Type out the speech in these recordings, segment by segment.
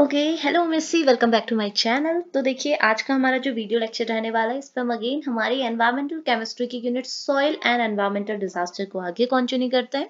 Okay hello missy welcome back to my channel तो देखिए आज का हमारा जो वीडियो लेक्चर रहने वाला है इस पर हम अगेन हमारी एनवायरमेंटल केमिस्ट्री की unit soil and environmental disaster को आगे कंटिन्यू करते हैं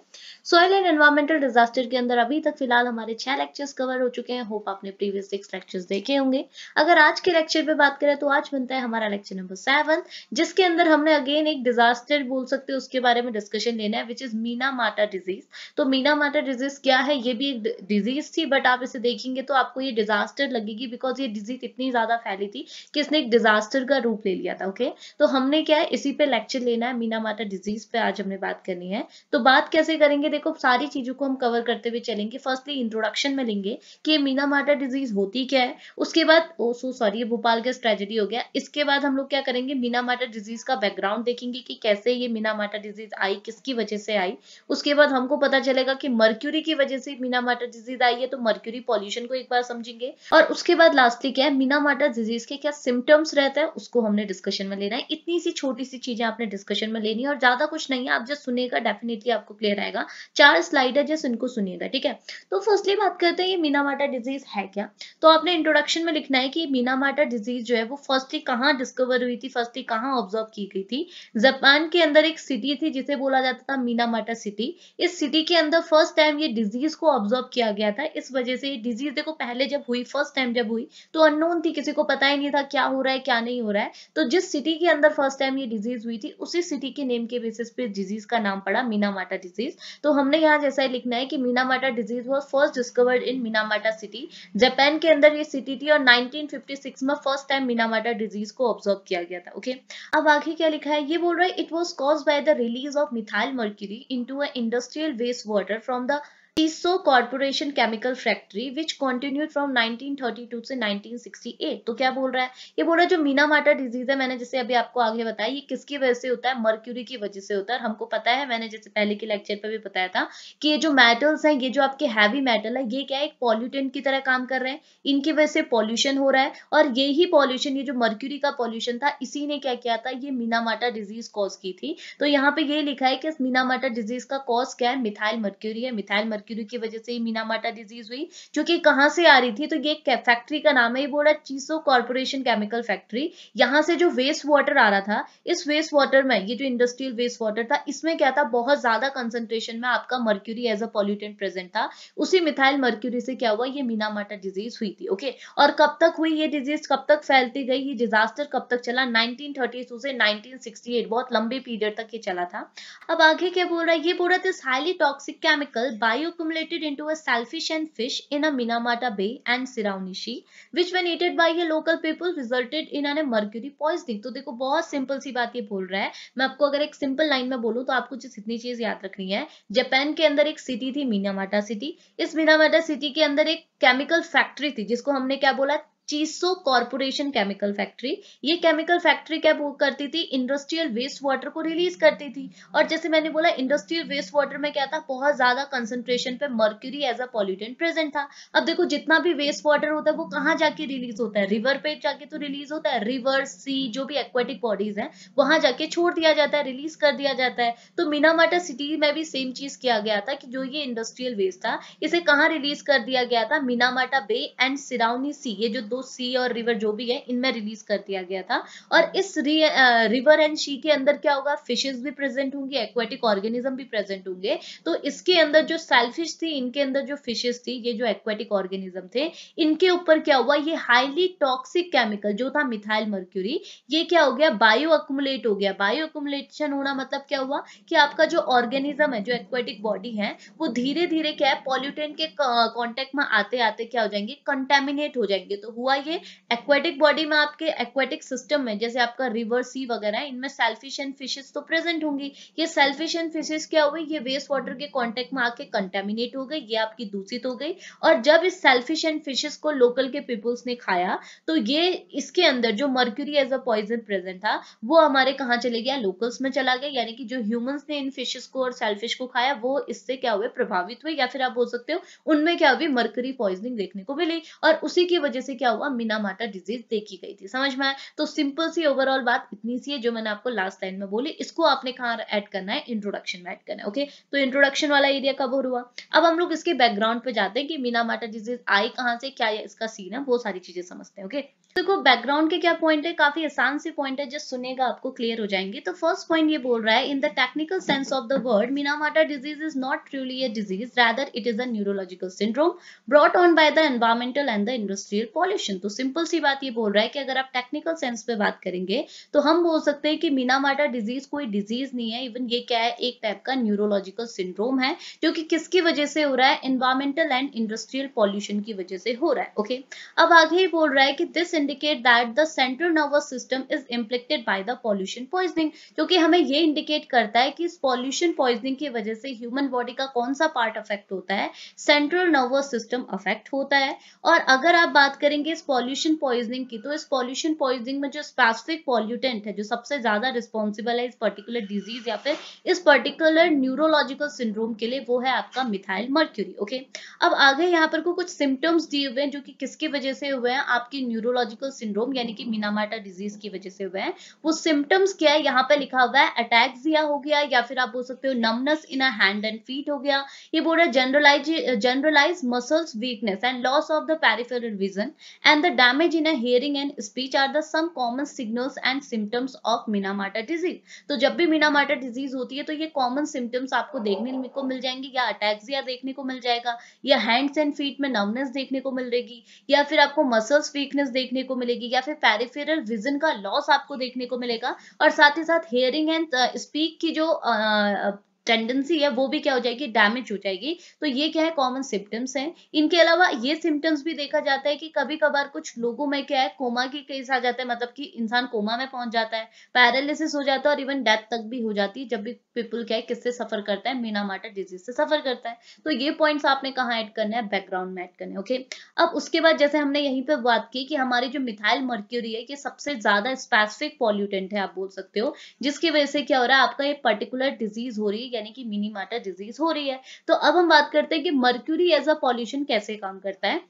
सॉइल एंड एनवायरमेंटल डिजास्टर के अंदर अभी तक फिलहाल हमारे छह लेक्चर्स कवर हो चुके हैं होप आपने प्रीवियस सिक्स लेक्चर्स देखे होंगे अगर आज के लेक्चर पे बात करें तो आज बनता है हमारा लेक्चर नंबर सेवन जिसके अंदर हमने अगेन एक डिजास्टर बोल सकते हैं उसके बारे में डिस्कशन लेना है विच इज मीना माटा डिजीज तो मीना माटा डिजीज क्या है ये भी एक डिजीज थी बट आप इसे देखेंगे तो आप आपको ये डिजास्टर लगेगी बिकॉज ये डिजीज इतनी ज्यादा फैली थी कि इसने एक डिजास्टर का रूप ले लिया था ओके तो हमने क्या है इसी पे लेक्चर लेना है मीना माता डिजीज पे आज हमने बात करनी है तो बात कैसे करेंगे देखो सारी चीजों को हम कवर करते हुए चलेंगे फर्स्टली इंट्रोडक्शन में लेंगे कि मीना माता डिजीज होती क्या है उसके बाद oh so sorry Bhopal gas tragedy हो गया इसके बाद हम लोग क्या करेंगे मीना माता डिजीज का बैकग्राउंड देखेंगे कि कैसे ये मीना माता डिजीज आई किसकी वजह से आई उसके बाद हमको पता चलेगा कि मर्क्यूरी की वजह से मीना माता डिजीज आई है तो मर्क्यूरी पॉल्यूशन को एक बार क्या समझेंगे और उसके बाद लास्टली क्या है मीना माटा डिजीज के क्या सिम्टम्स रहते हैं उसको हमने डिस्कशन में लेना है इतनी सी छोटी सी चीजें आपने डिस्कशन में लेनी है और ज्यादा कुछ नहीं है आप जब सुनेगा डेफिनेटली आपको क्लियर आएगा चार स्लाइड है जैसे इनको सुनिएगा ठीक है तो फर्स्टली बात करते हैं ये मीना माटा डिजीज है क्या तो आपने इंट्रोडक्शन में लिखना है कि मीना माटा डिजीज जो है वो फर्स्टली कहाँ डिस्कवर हुई थी फर्स्टली कहाँ ऑब्जर्व की गई थी जापान के अंदर एक सिटी थी जिसे बोला जाता था मीनामाटा सिटी इस सिटी के अंदर फर्स्ट टाइम ये डिजीज को ऑब्जर्व किया गया था इस वजह से ये डिजीज देखो पहले पहले जब हुई फर्स्ट टाइम जब हुई तो अननोन थी किसी को पता ही नहीं था क्या हो रहा है क्या नहीं हो रहा है तो जिस सिटी के अंदर फर्स्ट टाइम ये डिजीज हुई थी उसी सिटी के नेम के बेसिस पे डिजीज का नाम पड़ा मीनामाटा डिजीज तो हमने यहाँ जैसा ही लिखना है कि Minamata disease was first discovered in Minamata city Japan के अंदर ये सिटी थी और नाइनटीन में फर्स्ट टाइम मीनामाटा डिजीज को ऑब्जर्व किया गया था ओके अब आगे क्या लिखा है ये बोल रहा है it was cause by the release of methyl mercury into a industrial waste water from the Chisso corporation chemical factory which continue from 1932 से 1968 तो क्या बोल रहा है ये बोल रहा है जो मीना माटा डिजीज है मैंने जैसे अभी आपको आगे बताया ये किसकी वजह से होता है मर्क्यूरी की वजह से होता है हमको पता है मैंने जैसे पहले के लेक्चर पर भी बताया था कि ये जो मेटल्स हैं ये जो आपके हैवी मेटल है ये क्या है एक पॉल्यूटेंट की तरह काम कर रहे हैं इनकी वजह से पॉल्यूशन हो रहा है और ये ही पॉल्यूशन ये जो मर्क्यूरी का पॉल्यूशन था इसी ने क्या किया था ये मीनामाटा डिजीज कॉज की थी तो यहाँ पे ये लिखा है कि इस मीनामाटा डिजीज का कॉज क्या है मिथाइल मर्क्यूरी है मिथाइल मर्क्यूरी की वजह से ही मीनामाटा डिजीज हुई जो कि कहाँ से आ रही थी तो ये फैक्ट्री का नाम है ये बोर्ड चीसो कॉर्पोरेशन केमिकल फैक्ट्री यहाँ से जो वेस्ट वाटर आ रहा था इस वेस्ट वाटर में ये जो इंडस्ट्रियल वेस्ट वाटर था इसमें क्या था बहुत ज्यादा कंसेंट्रेशन में आपका mercury as a pollutant present था उसी मिथाइल मर्क्यूरी से क्या हुआ ये मीनामाटा डिजीज हुई थी ओके और कब तक हुई ये डिजीज कब तक फैलती गई ये डिजास्टर कब तक चला नाइनटीन से नाइनटीन बहुत लंबे पीरियड तक ये चला था अब आगे क्या बोल रहा है ये बोल रहा था highly toxic chemical bio accumulated into a shellfish and fish in a Minamata Bay and Siraunishi, which when eaten by a local people resulted in an mercury poisoning. तो देखो बहुत सिंपल सी बात ये बोल रहा है मैं आपको अगर एक सिंपल लाइन में बोलूँ तो आपको जिस इतनी चीज याद रखनी है जापान के अंदर एक सिटी थी मीनामाटा सिटी इस मीनामाटा सिटी के अंदर एक केमिकल फैक्ट्री थी जिसको हमने क्या बोला चीसो कॉर्पोरेशन केमिकल फैक्ट्री ये केमिकल फैक्ट्री क्या करती थी इंडस्ट्रियल वेस्ट वाटर को रिलीज करती थी और जैसे मैंने बोला इंडस्ट्रियल वेस्ट वाटर में क्या था बहुत ज्यादा कंसेंट्रेशन पे mercury as a pollutant present था अब देखो जितना भी वेस्ट वाटर होता है वो कहाँ जाके रिलीज होता है रिवर पे जाके तो रिलीज होता है रिवर सी जो भी एक्वेटिक बॉडीज है वहां जाके छोड़ दिया जाता है रिलीज कर दिया जाता है तो मीनामाटा सिटी में भी सेम चीज किया गया था कि जो ये इंडस्ट्रियल वेस्ट था इसे कहाँ रिलीज कर दिया गया था मीनामाटा बे एंड सिराउनी सी ये जो दो सी और रिवर जो भी है इनमें रिलीज कर दिया गया था और इस रिवर एंड सी के अंदर क्या होगा फिशेज भी प्रेजेंट होंगे एक्वेटिक ऑर्गेनिज्म भी प्रेजेंट होंगे तो इसके अंदर जो सेल्फिश थी इनके अंदर जो फिशेज थी ये जो एक्वेटिक ऑर्गेनिज्म थे इनके ऊपर क्या हुआ ये हाईली टॉक्सिक केमिकल जो था मिथाइल मर्क्यूरी ये क्या हो गया बायो अकुमुलेट हो गया बायो अकुमुलेशन होना मतलब क्या हुआ कि आपका जो ऑर्गेनिज्म है जो एक्वेटिक बॉडी है वो धीरे धीरे क्या है पॉल्यूटेंट के कॉन्टेक्ट में आते आते क्या हो जाएंगे कंटेमिनेट हो जाएंगे तो हुआ हुआ ये एक्वेटिक बॉडी में आपके एक्वेटिक सिस्टम में जैसे आपका रिवर सी वगैरह है इनमें सेल्फिश एंड फिशेस तो प्रेजेंट होंगी ये सेल्फिश एंड फिशेस क्या हुए ये वेस्ट वाटर के कॉन्टेक्ट में आके कंटेमिनेट हो गई ये आपकी दूषित हो गई और जब इस सेल्फिश एंड फिशेस को लोकल के पीपुल्स ने खाया तो ये इसके अंदर जो mercury as a poison present था वो हमारे कहाँ चले गया लोकल्स में चला गया यानी कि जो ह्यूमन्स ने इन फिशेस को और सेल्फिश को खाया वो इससे क्या हुए प्रभावित हुए या फिर आप बोल सकते हो उनमें क्या हुई मर्क्यूरी पॉइजनिंग देखने को मिली और उसी की वजह से क्या हुआ मिनामाटा डिजीज देखी गई थी समझ में आया तो सिंपल सी ओवरऑल बात इतनी सी है जो मैंने आपको लास्ट लाइन में बोली इसको आपने कहा ऐड करना है इंट्रोडक्शन में ऐड करना है ओके तो इंट्रोडक्शन वाला एरिया कवर हुआ अब हम लोग इसके बैकग्राउंड पे जाते हैं कि मीनामाटा डिजीज आई कहां से क्या इसका सीन है वो सारी चीजें समझते हैं ओके देखो तो बैकग्राउंड के क्या पॉइंट है काफी आसान से पॉइंट है जस्ट सुनेगा आपको क्लियर हो जाएंगे तो फर्स्ट पॉइंट ये बोल रहा है in the technical sense of the word Minamata disease is not truly a disease rather it is a neurological syndrome brought on by the environmental and the industrial pollution तो simple सी बात ये बोल रहा है कि अगर आप टेक्निकल सेंस पे बात करेंगे तो हम बोल सकते हैं कि मीनामाटा डिजीज कोई डिजीज नहीं है इवन ये क्या है एक टाइप का न्यूरोलॉजिकल सिंड्रोम है जो कि किसकी वजह से हो रहा है एनवायरमेंटल एंड इंडस्ट्रियल पॉल्यूशन की वजह से हो रहा है ओके okay? अब आगे बोल रहा है कि this indicate that the central nervous system is impacted by the pollution poisoning क्योंकि हमें ये इंडिकेट करता है कि इस पॉल्यूशन पॉइजनिंग की वजह से ह्यूमन बॉडी का कौन सा पार्ट अफेक्ट होता है सेंट्रल नर्वस सिस्टम अफेक्ट होता है और अगर आप बात करेंगे इस पॉल्यूशन पॉइजनिंग की तो इस पॉल्यूशन पॉइजनिंग में जो स्पेसिफिक पॉल्यूटेंट है जो सबसे ज्यादा रिस्पॉन्सिबल है इस पर्टिकुलर डिजीज या फिर इस पर्टिकुलर न्यूरोलॉजिकल सिंड्रोम के लिए वो है आपका मिथाइल मर्क्यूरी ओके अब आगे यहाँ पर कुछ सिम्टम्स दिए हुए हैं जो कि किसकी वजह से हुए हैं आपकी न्यूरोलॉजी न्यूरोलॉजिकल सिंड्रोम यानी कि मीनामाटा डिजीज की वजह से हुए हैं वो सिम्टम्स क्या है यहाँ पे लिखा हुआ है अटैक जिया हो गया या फिर आप बोल सकते हो numbness in a hand and feet हो गया ये बोल रहा है generalize generalize muscles weakness and loss of the peripheral vision and the damage in a hearing and speech are the some common signals and symptoms of Minamata disease तो जब भी मीनामाटा disease होती है तो ये कॉमन सिम्टम्स आपको देखने को मिल जाएंगे या अटैक जिया देखने को मिल जाएगा या हैंड्स एंड फीट में नमनेस देखने को मिल रहेगी या फिर आपको मसल्स वीकनेस देखने देखने को मिलेगी या फिर पेरिफेरल विजन का लॉस आपको देखने को मिलेगा और साथ ही साथ हेयरिंग एंड स्पीक की जो uh, टेंडेंसी है वो भी क्या हो जाएगी डैमेज हो जाएगी तो ये क्या है कॉमन सिम्टम्स हैं इनके अलावा ये सिम्टम्स भी देखा जाता है कि कभी कभार कुछ लोगों में क्या है कोमा की केस आ जाता है मतलब कि इंसान कोमा में पहुंच जाता है पैरालिसिस हो जाता है और इवन डेथ तक भी हो जाती है जब भी पीपल क्या है किससे सफर करता है मीना माटा डिजीज से सफर करता है तो ये पॉइंट्स आपने कहा ऐड करने है बैकग्राउंड में ऐड करने ओके अब उसके बाद जैसे हमने यहीं पर बात की कि हमारी जो मिथाइल मर्क्यूरी है ये सबसे ज्यादा स्पेसिफिक पॉल्यूटेंट है आप बोल सकते हो जिसकी वजह से क्या हो रहा है आपका ये पर्टिकुलर डिजीज हो रही है यानी कि मिनीमाटा डिजीज हो रही है तो अब हम बात करते हैं कि मर्क्यूरी एज अ पॉल्यूशन कैसे काम करता है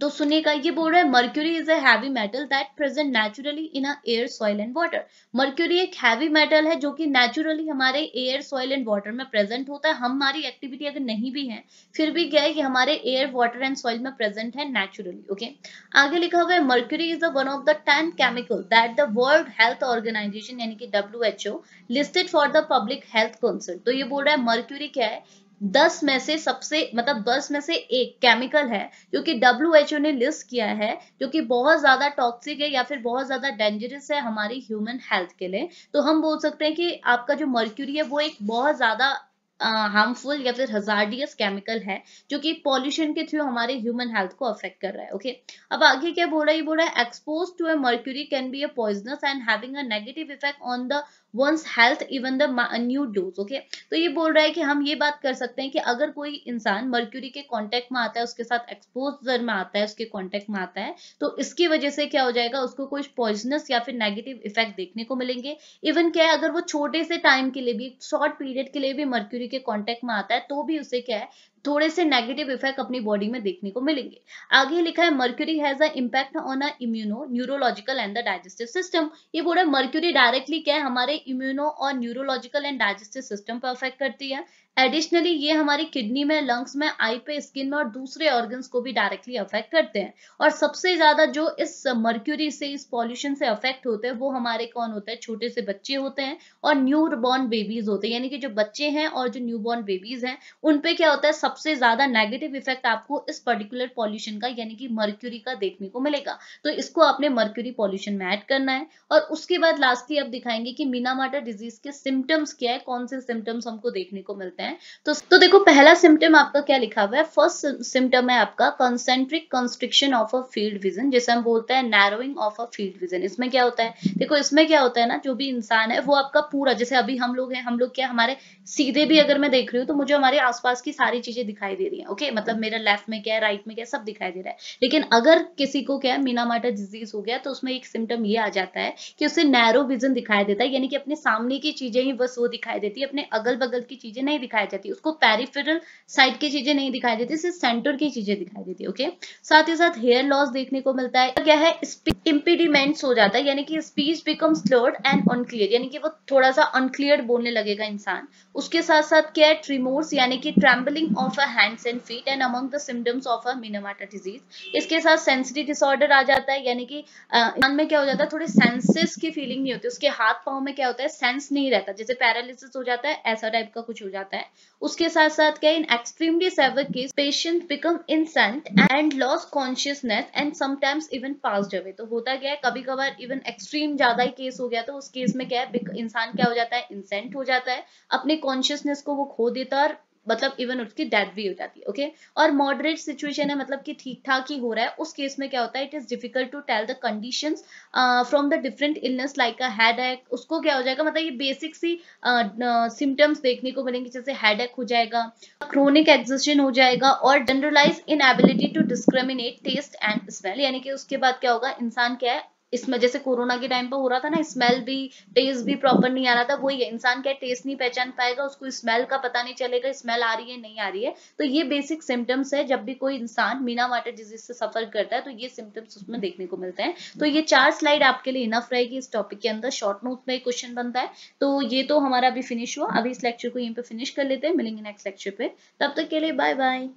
तो सुनिएगा ये बोल रहा है mercury is heavy metal that present naturally in air soil and water mercury एक हैवी मेटल है जो कि नेचुरली हमारे एयर सॉइल एंड वाटर में प्रेजेंट होता है हमारी एक्टिविटी अगर नहीं भी है फिर भी क्या है ये हमारे एयर वाटर एंड सॉइल में प्रेजेंट है नेचुरली ओके okay? आगे लिखा हुआ है mercury is the one of the ten chemical that the World Health Organization यानी कि W listed for the public health concern तो ये बोल रहा है मर्क्यूरी क्या है दस में से सबसे मतलब दस में से एक केमिकल है जो कि डब्ल्यू ने लिस्ट किया है जो कि बहुत ज्यादा टॉक्सिक है या फिर बहुत ज्यादा डेंजरस है हमारी ह्यूमन हेल्थ के लिए तो हम बोल सकते हैं कि आपका जो मर्क्यूरी है वो एक बहुत ज्यादा हार्मफुल या फिर हजारडियस केमिकल है जो कि पॉल्यूशन के थ्रू हमारे ह्यूमन हेल्थ को अफेक्ट कर रहा है ओके okay? अब आगे क्या बोल रहा है बोल रहा है expose to a mercury can be a poisonous and having a negative effect on the one's health even the new dose okay तो ये बोल रहा है कि हम ये बात कर सकते हैं कि अगर कोई इंसान मर्क्यूरी के कॉन्टेक्ट में आता है उसके साथ एक्सपोजर में आता है उसके कॉन्टेक्ट में आता है तो इसकी वजह से क्या हो जाएगा उसको कोई पॉइजनस या फिर नेगेटिव इफेक्ट देखने को मिलेंगे इवन क्या है अगर वो छोटे से टाइम के लिए भी शॉर्ट पीरियड के लिए भी मर्क्यूरी के कॉन्टेक्ट में आता है तो भी उसे क्या है थोड़े से नेगेटिव इफेक्ट अपनी बॉडी में देखने को मिलेंगे आगे लिखा है mercury has a impact on a immuno neurological and the digestive system ये बोला मर्क्यूरी डायरेक्टली क्या है हमारे इम्यूनो और न्यूरोलॉजिकल एंड डाइजेस्टिव सिस्टम पर अफेक्ट करती है एडिशनली ये हमारी किडनी में लंग्स में आई पे स्किन में और दूसरे ऑर्गन्स को भी डायरेक्टली अफेक्ट करते हैं और सबसे ज्यादा जो इस मर्क्यूरी से इस पॉल्यूशन से अफेक्ट होते हैं वो हमारे कौन होते हैं छोटे से बच्चे होते हैं और न्यू बॉर्न बेबीज होते हैं यानी कि जो बच्चे हैं और जो न्यू बॉर्न बेबीज हैं उनपे क्या होता है सब सबसे ज्यादा नेगेटिव इफेक्ट आपको इस पर्टिकुलर पॉल्यूशन का यानी कि मर्क्यूरी का देखने को मिलेगा तो इसको आपने मर्क्यूरी पॉल्यूशन में ऐड करना है और उसके बाद लास्टली आप दिखाएंगे कि मीनामाटा डिजीज के सिम्टम्स क्या है कौन से सिम्टम्स हमको देखने को मिलते हैं तो, तो देखो पहला सिम्टम आपका क्या लिखा हुआ है फर्स्ट सिम्टम है आपका concentric constriction of a field vision जिसे हम बोलते हैं narrowing of a field vision इसमें क्या होता है देखो इसमें क्या होता है ना जो भी इंसान है वो आपका पूरा जैसे अभी हम लोग हैं हम लोग क्या हमारे सीधे भी अगर मैं देख रही हूँ तो मुझे हमारे आसपास की सारी चीजें चीजें दिखाई दे रही है ओके मतलब मेरा लेफ्ट में क्या है राइट में क्या है सब दिखाई दे रहा है लेकिन अगर किसी को क्या है मीनामाटा डिजीज हो गया तो उसमें एक सिम्टम ये आ जाता है कि उसे नैरो विजन दिखाई देता है यानी कि अपने सामने की चीजें ही बस वो दिखाई देती है अपने अगल बगल की चीजें नहीं दिखाई जाती उसको पेरीफेरल साइड की चीजें नहीं दिखाई देती सिर्फ सेंटर की चीजें दिखाई देती है ओके साथ ही साथ हेयर लॉस देखने को मिलता है क्या है इम्पिडिमेंट्स हो जाता है यानी कि speech become slowed and unclear यानी कि वो थोड़ा सा अनक्लियर बोलने लगेगा इंसान उसके साथ साथ क्या है ट्रिमोर्स यानी कि trembling trembling of a hands and feet and among the symptoms of a Minamata disease इसके साथ सेंसरी डिसऑर्डर आ जाता है यानी कि इंसान में क्या हो जाता है थोड़ी सेंसेस की फीलिंग नहीं होती उसके हाथ पाँव में क्या होता है सेंस नहीं रहता जैसे पैरालिसिस हो जाता है ऐसा टाइप का कुछ हो जाता है उसके साथ साथ क्या in extremely severe case patient become insane and loss consciousness and sometimes even pass away तो होता क्या है कभी कभार इवन एक्सट्रीम ज्यादा ही केस हो गया तो उस केस में क्या है इंसान क्या हो जाता है इंसेंट हो जाता है अपने कॉन्शियसनेस को वो खो देता है और मतलब इवन उसकी डेथ भी हो जाती है ओके और मॉडरेट सिचुएशन है मतलब कि ठीक ठाक ही हो रहा है उस केस में क्या होता है it is difficult to tell the condition from the different illness like a head उसको क्या हो जाएगा मतलब ये बेसिक सी सिम्टम्स uh, uh, देखने को मिलेंगे जैसे हेड हो जाएगा क्रोनिक एग्जिस्टन हो जाएगा और generalize inability to discriminate taste and smell यानी कि उसके बाद क्या होगा इंसान क्या है इसमें जैसे कोरोना के टाइम पर हो रहा था ना स्मेल भी टेस्ट भी प्रॉपर नहीं आ रहा था वही है इंसान क्या टेस्ट नहीं पहचान पाएगा उसको स्मेल का पता नहीं चलेगा स्मेल आ रही है नहीं आ रही है तो ये बेसिक सिम्टम्स है जब भी कोई इंसान मीना वाटर डिजीज से सफर करता है तो ये सिम्टम्स उसमें देखने को मिलते हैं तो ये चार स्लाइड आपके लिए इनफ रहेगी इस टॉपिक के अंदर शॉर्ट नोट में क्वेश्चन बनता है तो ये तो हमारा अभी फिनिश हुआ अभी इस लेक्चर को यहीं पे फिनिश कर लेते हैं मिलेंगे नेक्स्ट लेक्चर पे तब तक के लिए बाय बाय